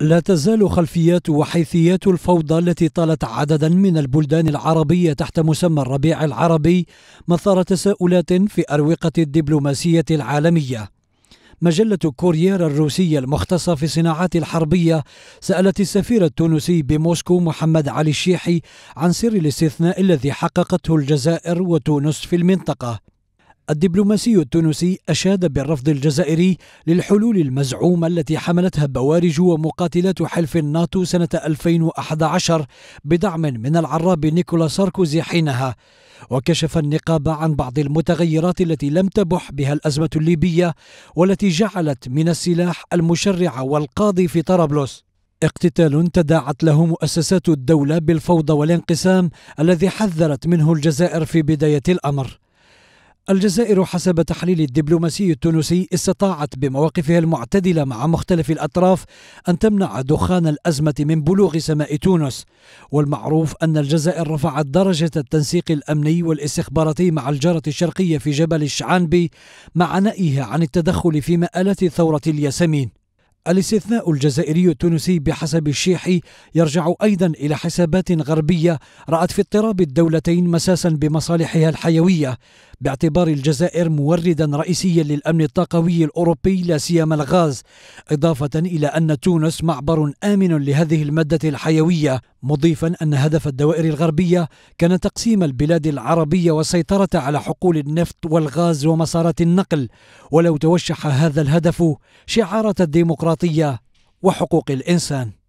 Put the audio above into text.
لا تزال خلفيات وحيثيات الفوضى التي طالت عددا من البلدان العربية تحت مسمى الربيع العربي مثار تساؤلات في أروقة الدبلوماسية العالمية. مجلة كوريير الروسية المختصة في الصناعات الحربية سألت السفير التونسي بموسكو محمد علي الشيحي عن سر الاستثناء الذي حققته الجزائر وتونس في المنطقة. الدبلوماسي التونسي أشاد بالرفض الجزائري للحلول المزعومة التي حملتها بوارج ومقاتلات حلف الناتو سنة 2011 بدعم من العراب نيكولا ساركوزي حينها وكشف النقاب عن بعض المتغيرات التي لم تبح بها الأزمة الليبية والتي جعلت من السلاح المشرع والقاضي في طرابلس اقتتال تداعت له مؤسسات الدولة بالفوضى والانقسام الذي حذرت منه الجزائر في بداية الأمر الجزائر حسب تحليل الدبلوماسي التونسي استطاعت بمواقفها المعتدله مع مختلف الاطراف ان تمنع دخان الازمه من بلوغ سماء تونس والمعروف ان الجزائر رفعت درجه التنسيق الامني والاستخباراتي مع الجاره الشرقيه في جبل الشعانبي مع نأيها عن التدخل في مآلات ثوره الياسمين الاستثناء الجزائري التونسي بحسب الشيحي يرجع ايضا الى حسابات غربيه رات في اضطراب الدولتين مساسا بمصالحها الحيويه باعتبار الجزائر موردا رئيسيا للامن الطاقوي الاوروبي لا سيما الغاز، اضافه الى ان تونس معبر امن لهذه الماده الحيويه، مضيفا ان هدف الدوائر الغربيه كان تقسيم البلاد العربيه والسيطره على حقول النفط والغاز ومسارات النقل، ولو توشح هذا الهدف شعاره الديمقراطيه وحقوق الانسان.